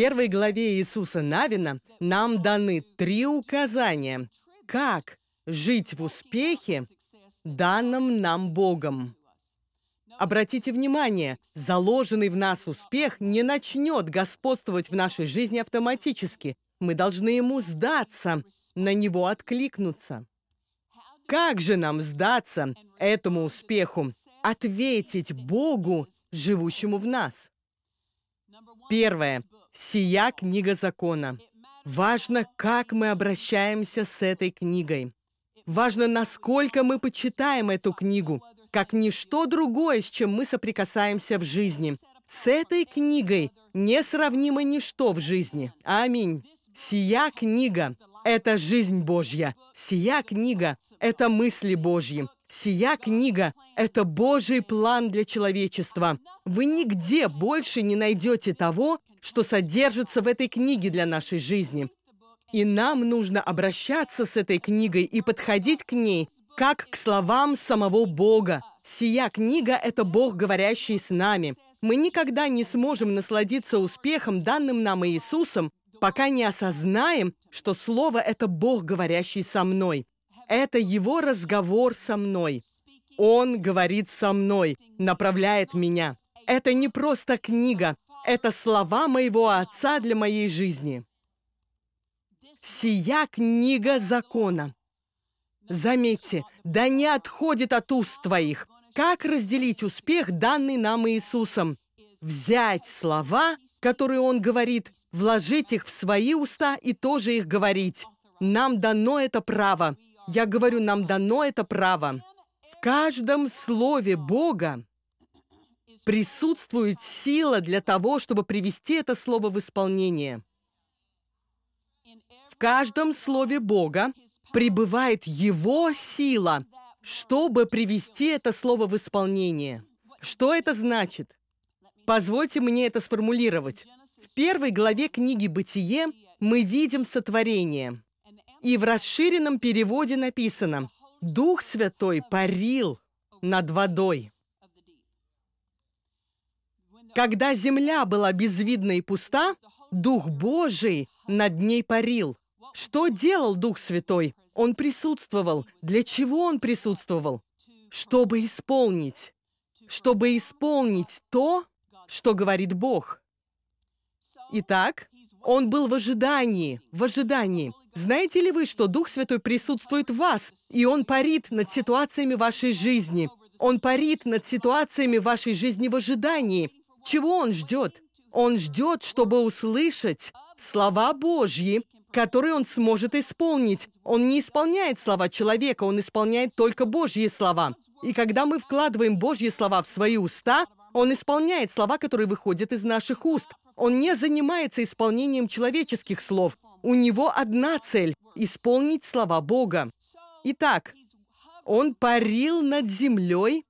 первой главе Иисуса Навина нам даны три указания, как жить в успехе, данным нам Богом. Обратите внимание, заложенный в нас успех не начнет господствовать в нашей жизни автоматически. Мы должны ему сдаться, на него откликнуться. Как же нам сдаться этому успеху? Ответить Богу, живущему в нас. Первое. Сия книга закона. Важно, как мы обращаемся с этой книгой. Важно, насколько мы почитаем эту книгу, как ничто другое, с чем мы соприкасаемся в жизни. С этой книгой несравнимо ничто в жизни. Аминь. Сия книга – это жизнь Божья. Сия книга – это мысли Божьи. Сия книга – это Божий план для человечества. Вы нигде больше не найдете того, что содержится в этой книге для нашей жизни. И нам нужно обращаться с этой книгой и подходить к ней, как к словам самого Бога. Сия книга – это Бог, говорящий с нами. Мы никогда не сможем насладиться успехом, данным нам Иисусом, пока не осознаем, что Слово – это Бог, говорящий со мной. Это его разговор со мной. Он говорит со мной, направляет меня. Это не просто книга, это слова моего отца для моей жизни. Сия книга закона. Заметьте, да не отходит от уст твоих. Как разделить успех, данный нам Иисусом? Взять слова, которые Он говорит, вложить их в свои уста и тоже их говорить. Нам дано это право. Я говорю, нам дано это право. В каждом слове Бога присутствует сила для того, чтобы привести это слово в исполнение. В каждом слове Бога пребывает Его сила, чтобы привести это слово в исполнение. Что это значит? Позвольте мне это сформулировать. В первой главе книги «Бытие» мы видим сотворение. И в расширенном переводе написано «Дух Святой парил над водой». Когда земля была безвидна и пуста, Дух Божий над ней парил. Что делал Дух Святой? Он присутствовал. Для чего он присутствовал? Чтобы исполнить. Чтобы исполнить то, что говорит Бог. Итак, он был в ожидании, в ожидании. Знаете ли вы, что Дух Святой присутствует в вас, и Он парит над ситуациями вашей жизни? Он парит над ситуациями вашей жизни в ожидании. Чего Он ждет? Он ждет, чтобы услышать слова Божьи, которые он сможет исполнить. Он не исполняет слова человека, он исполняет только Божьи слова. И когда мы вкладываем Божьи слова в свои уста, он исполняет слова, которые выходят из наших уст. Он не занимается исполнением человеческих слов. У него одна цель – исполнить слова Бога. Итак, он парил над землей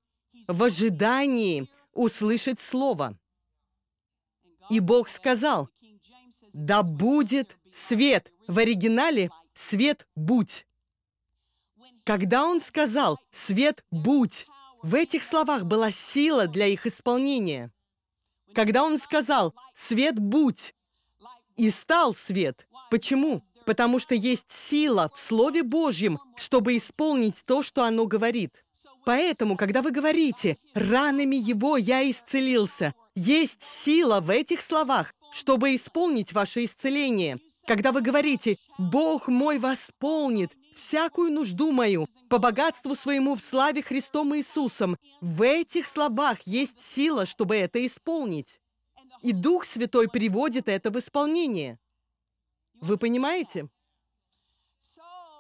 в ожидании услышать слово. И Бог сказал, «Да будет свет». В оригинале «свет будь». Когда он сказал «свет будь», в этих словах была сила для их исполнения – когда он сказал «Свет будь!» и стал свет. Почему? Потому что есть сила в Слове Божьем, чтобы исполнить то, что оно говорит. Поэтому, когда вы говорите «ранами его я исцелился», есть сила в этих словах, чтобы исполнить ваше исцеление. Когда вы говорите «Бог мой восполнит всякую нужду мою по богатству своему в славе Христом Иисусом. В этих словах есть сила, чтобы это исполнить. И Дух Святой приводит это в исполнение. Вы понимаете?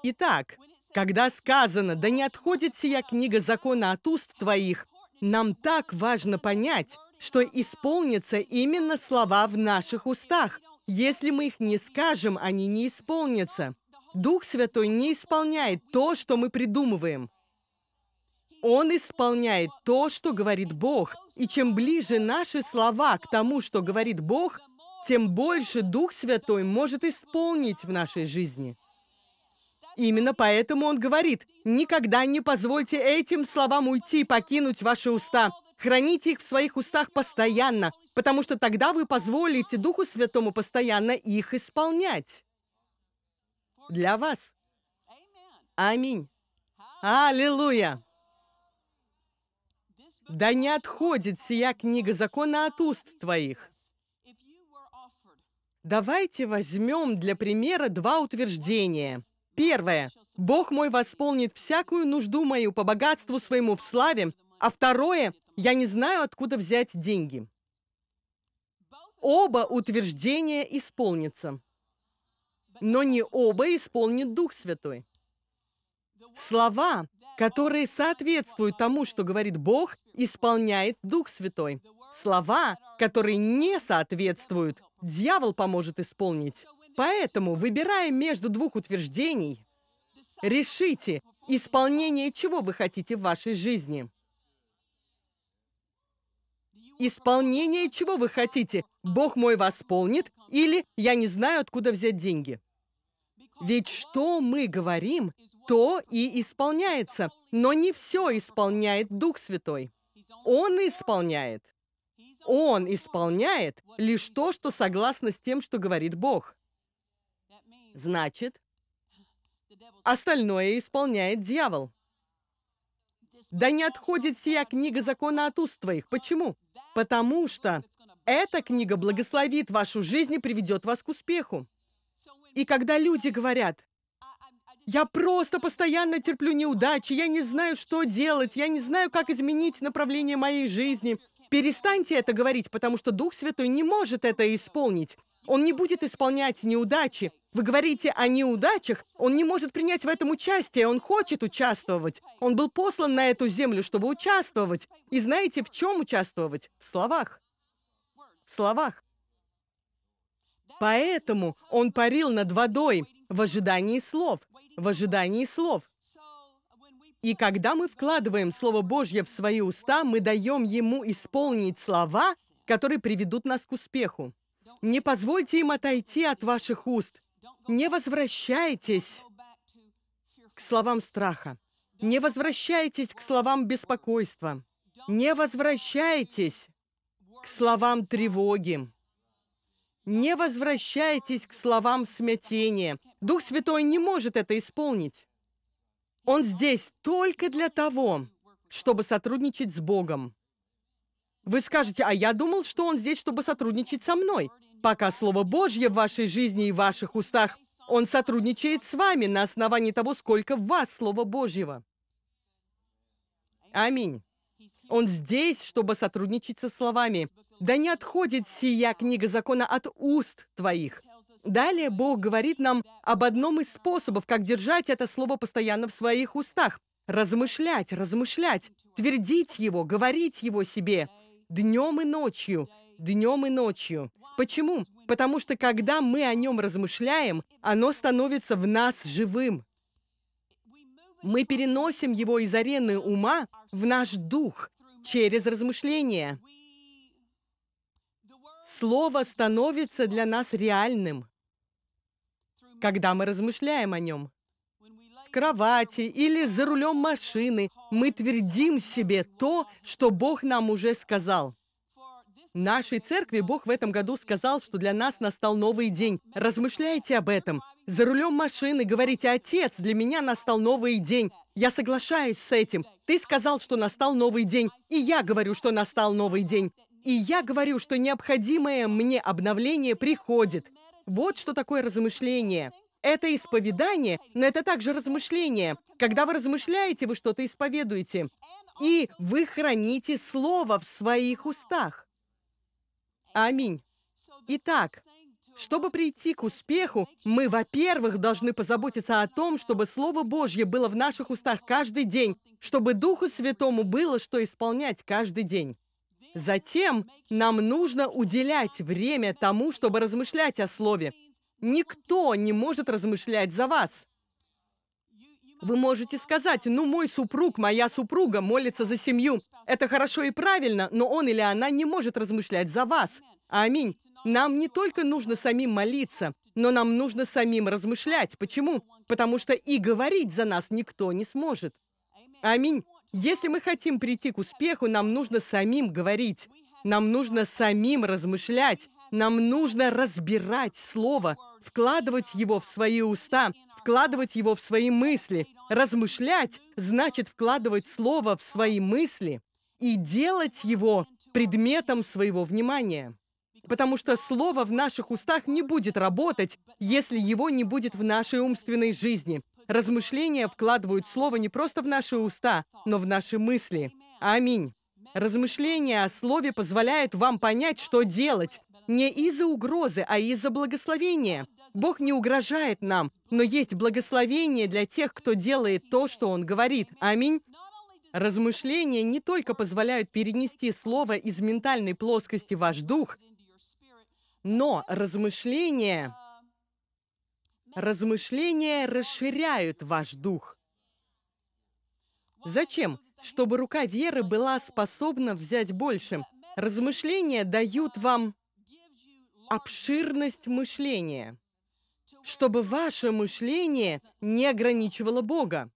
Итак, когда сказано «Да не отходит сия книга закона от уст твоих», нам так важно понять, что исполнятся именно слова в наших устах. Если мы их не скажем, они не исполнятся. Дух Святой не исполняет то, что мы придумываем. Он исполняет то, что говорит Бог. И чем ближе наши слова к тому, что говорит Бог, тем больше Дух Святой может исполнить в нашей жизни. Именно поэтому он говорит, «Никогда не позвольте этим словам уйти, и покинуть ваши уста. Храните их в своих устах постоянно, потому что тогда вы позволите Духу Святому постоянно их исполнять» для вас. Аминь. Аллилуйя! Да не отходит сия книга закона от уст твоих. Давайте возьмем для примера два утверждения. Первое. Бог мой восполнит всякую нужду мою по богатству своему в славе. А второе. Я не знаю, откуда взять деньги. Оба утверждения исполнятся но не оба исполнит Дух Святой. Слова, которые соответствуют тому, что говорит Бог, исполняет Дух Святой. Слова, которые не соответствуют, дьявол поможет исполнить. Поэтому, выбирая между двух утверждений, решите, исполнение чего вы хотите в вашей жизни. Исполнение чего вы хотите? «Бог мой восполнит» или «Я не знаю, откуда взять деньги». Ведь что мы говорим, то и исполняется. Но не все исполняет Дух Святой. Он исполняет. Он исполняет лишь то, что согласно с тем, что говорит Бог. Значит, остальное исполняет дьявол. Да не отходит сия книга закона от уст твоих. Почему? Потому что эта книга благословит вашу жизнь и приведет вас к успеху. И когда люди говорят, я просто постоянно терплю неудачи, я не знаю, что делать, я не знаю, как изменить направление моей жизни. Перестаньте это говорить, потому что Дух Святой не может это исполнить. Он не будет исполнять неудачи. Вы говорите о неудачах, он не может принять в этом участие, он хочет участвовать. Он был послан на эту землю, чтобы участвовать. И знаете, в чем участвовать? В словах. В словах. Поэтому он парил над водой в ожидании слов, в ожидании слов. И когда мы вкладываем Слово Божье в свои уста, мы даем Ему исполнить слова, которые приведут нас к успеху. Не позвольте им отойти от ваших уст. Не возвращайтесь к словам страха. Не возвращайтесь к словам беспокойства. Не возвращайтесь к словам тревоги. Не возвращайтесь к словам смятения. Дух Святой не может это исполнить. Он здесь только для того, чтобы сотрудничать с Богом. Вы скажете, а я думал, что он здесь, чтобы сотрудничать со мной. Пока Слово Божье в вашей жизни и в ваших устах, он сотрудничает с вами на основании того, сколько в вас Слова Божьего. Аминь. Он здесь, чтобы сотрудничать со словами. Да не отходит сия книга закона от уст твоих. Далее Бог говорит нам об одном из способов, как держать это слово постоянно в своих устах. Размышлять, размышлять, твердить его, говорить его себе днем и ночью, днем и ночью. Почему? Потому что когда мы о нем размышляем, оно становится в нас живым. Мы переносим его из арены ума в наш дух через размышление. Слово становится для нас реальным, когда мы размышляем о нем. В кровати или за рулем машины мы твердим себе то, что Бог нам уже сказал. Нашей церкви Бог в этом году сказал, что для нас настал новый день. Размышляйте об этом. За рулем машины говорите, «Отец, для меня настал новый день. Я соглашаюсь с этим. Ты сказал, что настал новый день, и я говорю, что настал новый день. И я говорю, что необходимое мне обновление приходит. Вот что такое размышление. Это исповедание, но это также размышление. Когда вы размышляете, вы что-то исповедуете. И вы храните слово в своих устах. Аминь. Итак, чтобы прийти к успеху, мы, во-первых, должны позаботиться о том, чтобы Слово Божье было в наших устах каждый день, чтобы Духу Святому было, что исполнять каждый день. Затем нам нужно уделять время тому, чтобы размышлять о слове. Никто не может размышлять за вас. Вы можете сказать, ну, мой супруг, моя супруга молится за семью. Это хорошо и правильно, но он или она не может размышлять за вас. Аминь. Нам не только нужно самим молиться, но нам нужно самим размышлять. Почему? Потому что и говорить за нас никто не сможет. Аминь. Если мы хотим прийти к успеху, нам нужно самим говорить, нам нужно самим размышлять, нам нужно разбирать слово, вкладывать его в свои уста, вкладывать его в свои мысли. Размышлять значит вкладывать слово в свои мысли и делать его предметом своего внимания. Потому что слово в наших устах не будет работать, если его не будет в нашей умственной жизни. Размышления вкладывают слово не просто в наши уста, но в наши мысли. Аминь. Размышления о слове позволяют вам понять, что делать. Не из-за угрозы, а из-за благословения. Бог не угрожает нам, но есть благословение для тех, кто делает то, что Он говорит. Аминь. Размышления не только позволяют перенести слово из ментальной плоскости в ваш дух, но размышления Размышления расширяют ваш дух. Зачем? Чтобы рука веры была способна взять больше. Размышления дают вам обширность мышления, чтобы ваше мышление не ограничивало Бога.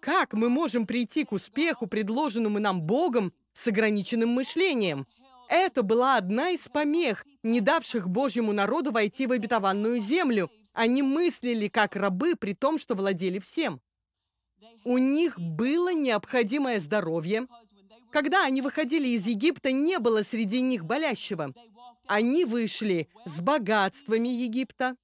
Как мы можем прийти к успеху, предложенному нам Богом, с ограниченным мышлением? это была одна из помех, не давших Божьему народу войти в обетованную землю. Они мыслили как рабы, при том, что владели всем. У них было необходимое здоровье. Когда они выходили из Египта, не было среди них болящего. Они вышли с богатствами Египта.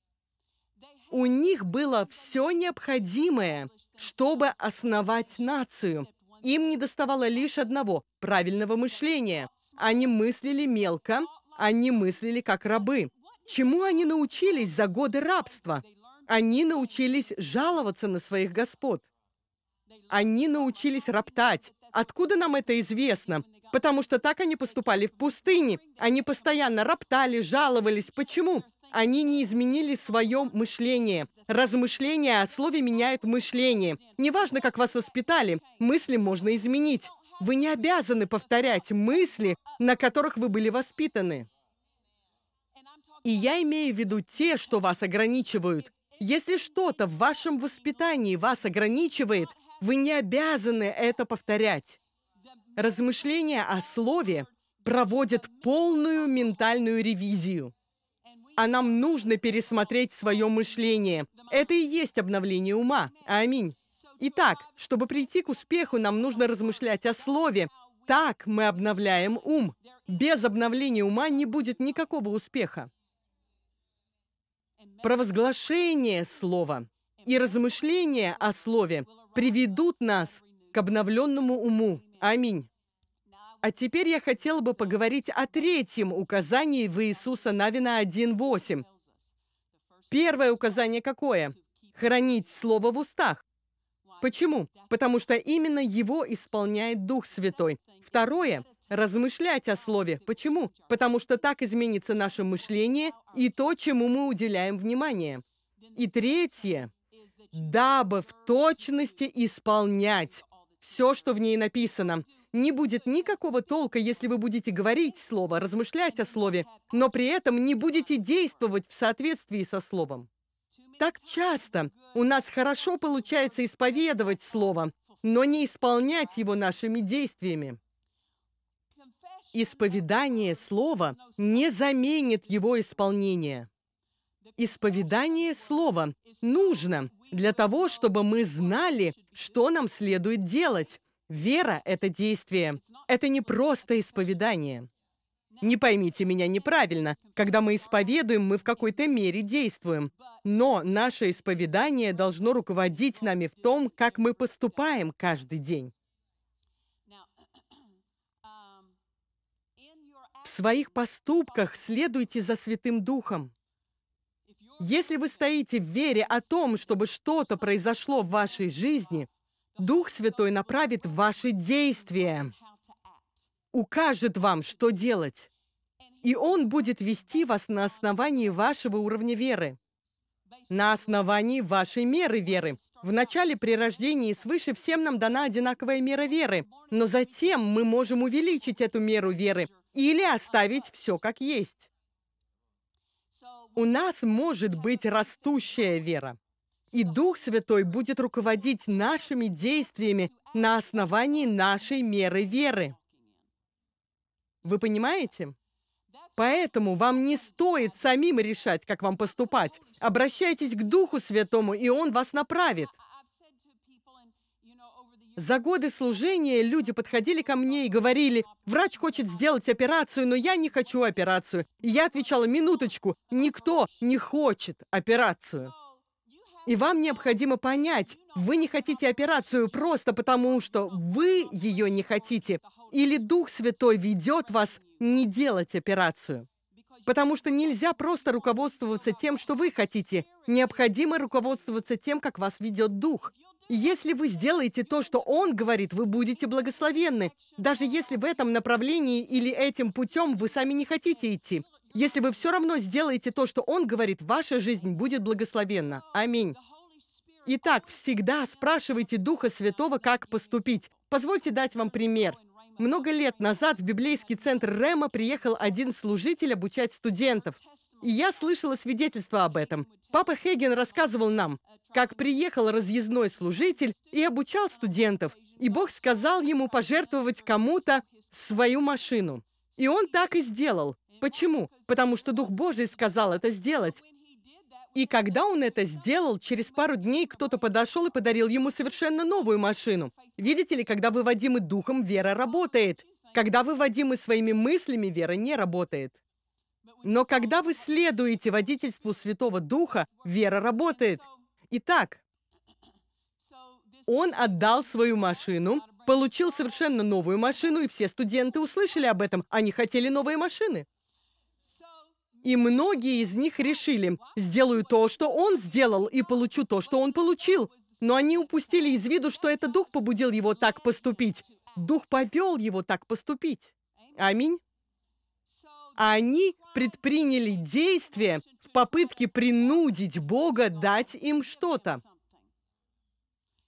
У них было все необходимое, чтобы основать нацию. Им недоставало лишь одного – правильного мышления. Они мыслили мелко, они мыслили как рабы. Чему они научились за годы рабства? Они научились жаловаться на своих господ. Они научились роптать. Откуда нам это известно? Потому что так они поступали в пустыне. Они постоянно роптали, жаловались. Почему? Они не изменили свое мышление. Размышления о слове меняют мышление. Неважно, как вас воспитали, мысли можно изменить. Вы не обязаны повторять мысли, на которых вы были воспитаны. И я имею в виду те, что вас ограничивают. Если что-то в вашем воспитании вас ограничивает, вы не обязаны это повторять. Размышления о слове проводят полную ментальную ревизию. А нам нужно пересмотреть свое мышление. Это и есть обновление ума. Аминь. Итак, чтобы прийти к успеху, нам нужно размышлять о слове. Так мы обновляем ум. Без обновления ума не будет никакого успеха. Провозглашение слова и размышление о слове приведут нас к обновленному уму. Аминь. А теперь я хотела бы поговорить о третьем указании в Иисуса Навина 1.8. Первое указание какое? Хранить слово в устах. Почему? Потому что именно его исполняет Дух Святой. Второе – размышлять о Слове. Почему? Потому что так изменится наше мышление и то, чему мы уделяем внимание. И третье – дабы в точности исполнять все, что в ней написано. Не будет никакого толка, если вы будете говорить слово, размышлять о слове, но при этом не будете действовать в соответствии со словом. Так часто у нас хорошо получается исповедовать Слово, но не исполнять его нашими действиями. Исповедание Слова не заменит его исполнение. Исповедание Слова нужно для того, чтобы мы знали, что нам следует делать. Вера — это действие. Это не просто исповедание. Не поймите меня неправильно. Когда мы исповедуем, мы в какой-то мере действуем. Но наше исповедание должно руководить нами в том, как мы поступаем каждый день. В своих поступках следуйте за Святым Духом. Если вы стоите в вере о том, чтобы что-то произошло в вашей жизни, Дух Святой направит ваши действия укажет вам, что делать. И Он будет вести вас на основании вашего уровня веры, на основании вашей меры веры. В начале при рождении свыше всем нам дана одинаковая мера веры, но затем мы можем увеличить эту меру веры или оставить все как есть. У нас может быть растущая вера, и Дух Святой будет руководить нашими действиями на основании нашей меры веры. Вы понимаете? Поэтому вам не стоит самим решать, как вам поступать. Обращайтесь к Духу Святому, и Он вас направит. За годы служения люди подходили ко мне и говорили, «Врач хочет сделать операцию, но я не хочу операцию». И я отвечала, «Минуточку, никто не хочет операцию». И вам необходимо понять, вы не хотите операцию просто потому, что вы ее не хотите, или Дух Святой ведет вас не делать операцию. Потому что нельзя просто руководствоваться тем, что вы хотите. Необходимо руководствоваться тем, как вас ведет Дух. если вы сделаете то, что Он говорит, вы будете благословенны, даже если в этом направлении или этим путем вы сами не хотите идти. Если вы все равно сделаете то, что Он говорит, ваша жизнь будет благословенна. Аминь. Итак, всегда спрашивайте Духа Святого, как поступить. Позвольте дать вам пример. Много лет назад в библейский центр Рема приехал один служитель обучать студентов. И я слышала свидетельство об этом. Папа Хеген рассказывал нам, как приехал разъездной служитель и обучал студентов, и Бог сказал ему пожертвовать кому-то свою машину. И он так и сделал. Почему? Потому что Дух Божий сказал это сделать. И когда он это сделал, через пару дней кто-то подошел и подарил ему совершенно новую машину. Видите ли, когда вы водимы духом, вера работает. Когда вы водимы своими мыслями, вера не работает. Но когда вы следуете водительству Святого Духа, вера работает. Итак, он отдал свою машину, получил совершенно новую машину, и все студенты услышали об этом. Они хотели новые машины. И многие из них решили, сделаю то, что он сделал, и получу то, что он получил. Но они упустили из виду, что это Дух побудил его так поступить. Дух повел его так поступить. Аминь. Они предприняли действие в попытке принудить Бога дать им что-то.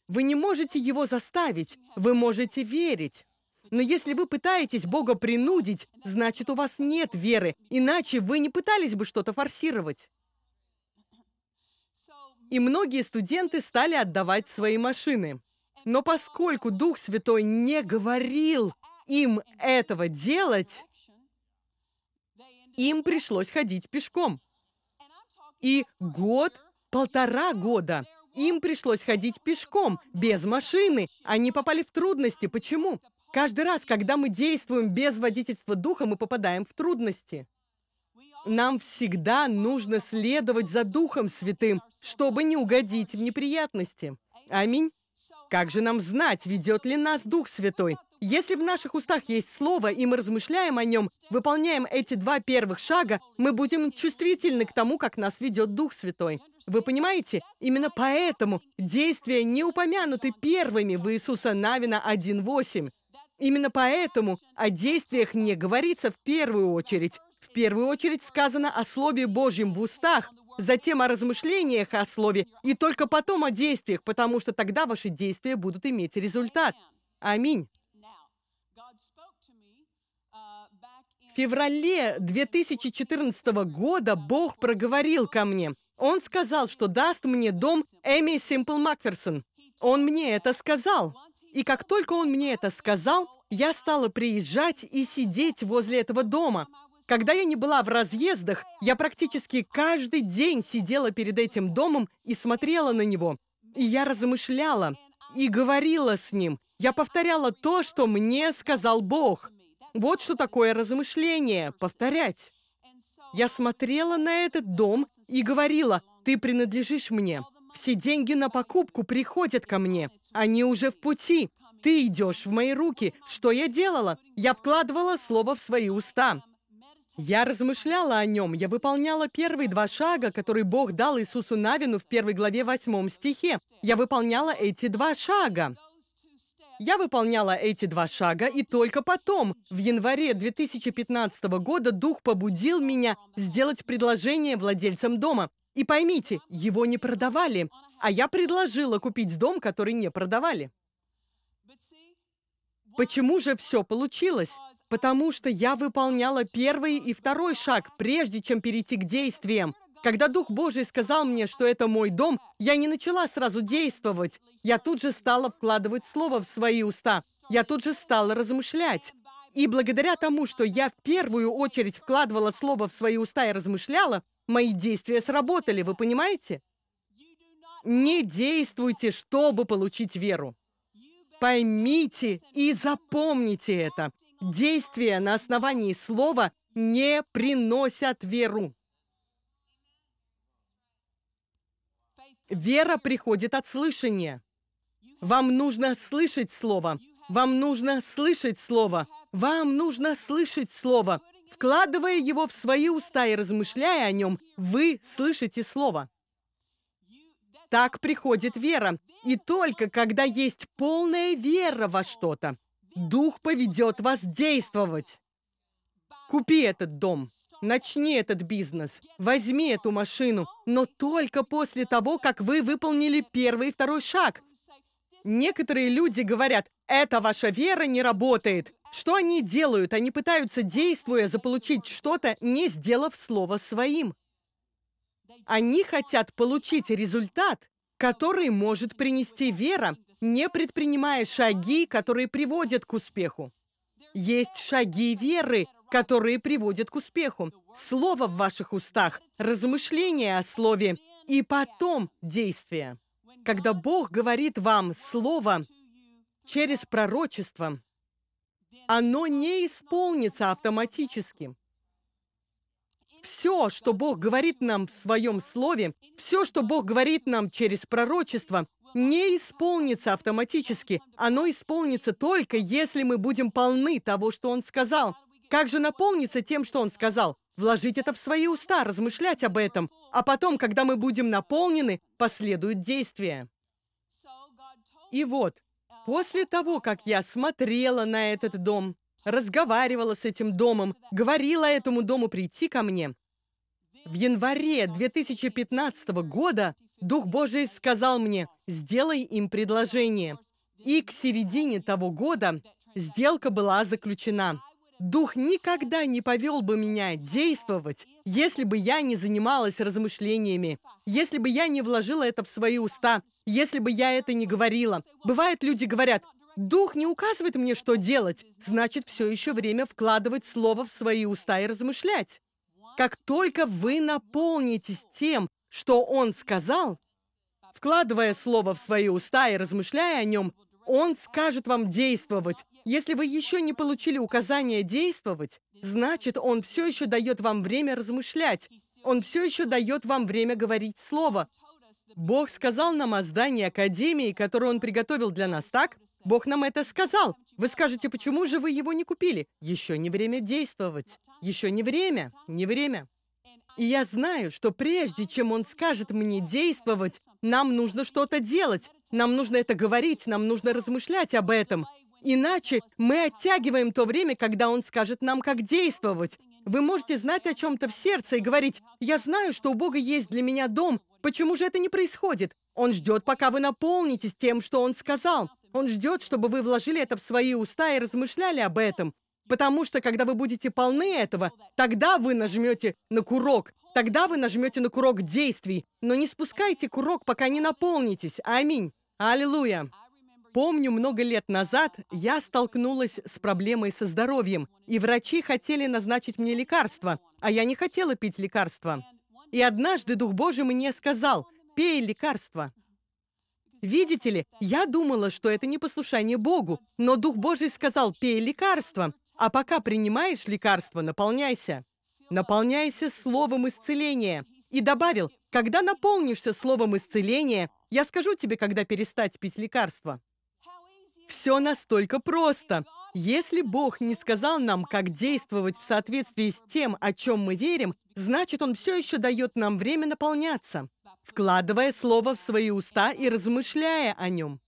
Вы не можете его заставить, вы можете верить. Но если вы пытаетесь Бога принудить, значит, у вас нет веры, иначе вы не пытались бы что-то форсировать. И многие студенты стали отдавать свои машины. Но поскольку Дух Святой не говорил им этого делать, им пришлось ходить пешком. И год, полтора года им пришлось ходить пешком, без машины. Они попали в трудности. Почему? Каждый раз, когда мы действуем без водительства духа, мы попадаем в трудности. Нам всегда нужно следовать за Духом Святым, чтобы не угодить в неприятности. Аминь. Как же нам знать, ведет ли нас Дух Святой? Если в наших устах есть Слово, и мы размышляем о нем, выполняем эти два первых шага, мы будем чувствительны к тому, как нас ведет Дух Святой. Вы понимаете? Именно поэтому действия не упомянуты первыми в Иисуса Навина 1.8. Именно поэтому о действиях не говорится в первую очередь. В первую очередь сказано о Слове Божьем в устах, затем о размышлениях о Слове, и только потом о действиях, потому что тогда ваши действия будут иметь результат. Аминь. В феврале 2014 года Бог проговорил ко мне. Он сказал, что даст мне дом Эми Симпл Макферсон. Он мне это сказал. И как только он мне это сказал, я стала приезжать и сидеть возле этого дома. Когда я не была в разъездах, я практически каждый день сидела перед этим домом и смотрела на него. И я размышляла и говорила с ним. Я повторяла то, что мне сказал Бог. Вот что такое размышление – повторять. Я смотрела на этот дом и говорила, «Ты принадлежишь мне». Все деньги на покупку приходят ко мне. Они уже в пути. Ты идешь в мои руки. Что я делала? Я вкладывала слово в свои уста. Я размышляла о нем, я выполняла первые два шага, которые Бог дал Иисусу Навину в первой главе восьмом стихе. Я выполняла эти два шага. Я выполняла эти два шага, и только потом, в январе 2015 года, Дух побудил меня сделать предложение владельцам дома. И поймите, его не продавали, а я предложила купить дом, который не продавали. Почему же все получилось? Потому что я выполняла первый и второй шаг, прежде чем перейти к действиям. Когда Дух Божий сказал мне, что это мой дом, я не начала сразу действовать. Я тут же стала вкладывать слово в свои уста. Я тут же стала размышлять. И благодаря тому, что я в первую очередь вкладывала слово в свои уста и размышляла, Мои действия сработали, вы понимаете? Не действуйте, чтобы получить веру. Поймите и запомните это. Действия на основании слова не приносят веру. Вера приходит от слышания. Вам нужно слышать слово. Вам нужно слышать слово. Вам нужно слышать слово. Вкладывая его в свои уста и размышляя о нем, вы слышите слово. Так приходит вера. И только когда есть полная вера во что-то, Дух поведет вас действовать. Купи этот дом, начни этот бизнес, возьми эту машину, но только после того, как вы выполнили первый и второй шаг. Некоторые люди говорят, эта ваша вера не работает. Что они делают? Они пытаются, действуя, заполучить что-то, не сделав слово своим. Они хотят получить результат, который может принести вера, не предпринимая шаги, которые приводят к успеху. Есть шаги веры, которые приводят к успеху. Слово в ваших устах, размышление о слове и потом действие. Когда Бог говорит вам слово через пророчество, оно не исполнится автоматически. Все, что Бог говорит нам в Своем Слове, все, что Бог говорит нам через пророчество, не исполнится автоматически. Оно исполнится только, если мы будем полны того, что Он сказал. Как же наполниться тем, что Он сказал? Вложить это в свои уста, размышлять об этом. А потом, когда мы будем наполнены, последуют действия. И вот, После того, как я смотрела на этот дом, разговаривала с этим домом, говорила этому дому прийти ко мне, в январе 2015 года Дух Божий сказал мне, сделай им предложение. И к середине того года сделка была заключена. Дух никогда не повел бы меня действовать, если бы я не занималась размышлениями, если бы я не вложила это в свои уста, если бы я это не говорила. Бывает, люди говорят, Дух не указывает мне, что делать. Значит, все еще время вкладывать слово в свои уста и размышлять. Как только вы наполнитесь тем, что Он сказал, вкладывая слово в свои уста и размышляя о нем, он скажет вам действовать. Если вы еще не получили указание действовать, значит, Он все еще дает вам время размышлять. Он все еще дает вам время говорить слово. Бог сказал нам о здании Академии, которое Он приготовил для нас, так? Бог нам это сказал. Вы скажете, почему же вы его не купили? Еще не время действовать. Еще не время. Не время. И я знаю, что прежде чем он скажет мне действовать, нам нужно что-то делать. Нам нужно это говорить, нам нужно размышлять об этом. Иначе мы оттягиваем то время, когда он скажет нам, как действовать. Вы можете знать о чем-то в сердце и говорить, «Я знаю, что у Бога есть для меня дом. Почему же это не происходит? Он ждет, пока вы наполнитесь тем, что Он сказал. Он ждет, чтобы вы вложили это в свои уста и размышляли об этом. Потому что, когда вы будете полны этого, тогда вы нажмете на курок. Тогда вы нажмете на курок действий. Но не спускайте курок, пока не наполнитесь. Аминь. Аллилуйя! Помню, много лет назад я столкнулась с проблемой со здоровьем, и врачи хотели назначить мне лекарства, а я не хотела пить лекарства. И однажды Дух Божий мне сказал, «Пей лекарство». Видите ли, я думала, что это не послушание Богу, но Дух Божий сказал, «Пей лекарство, а пока принимаешь лекарства, наполняйся». Наполняйся словом исцеления. И добавил, когда наполнишься словом исцеления, я скажу тебе, когда перестать пить лекарства. Все настолько просто. Если Бог не сказал нам, как действовать в соответствии с тем, о чем мы верим, значит, Он все еще дает нам время наполняться, вкладывая слово в свои уста и размышляя о нем.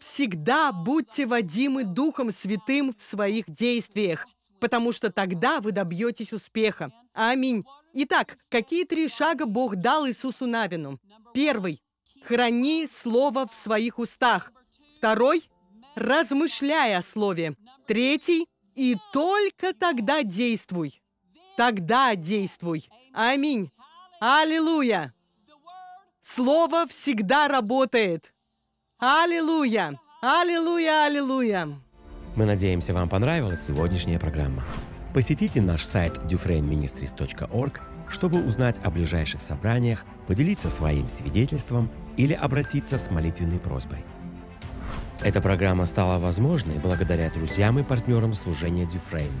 Всегда будьте водимы Духом Святым в своих действиях, потому что тогда вы добьетесь успеха. Аминь. Итак, какие три шага Бог дал Иисусу Навину? Первый храни слово в своих устах. Второй – размышляй о слове. Третий – и только тогда действуй. Тогда действуй. Аминь. Аллилуйя. Слово всегда работает. Аллилуйя. Аллилуйя, аллилуйя. Мы надеемся, вам понравилась сегодняшняя программа. Посетите наш сайт dufrainministries.org чтобы узнать о ближайших собраниях, поделиться своим свидетельством или обратиться с молитвенной просьбой. Эта программа стала возможной благодаря друзьям и партнерам служения Дюфрейна,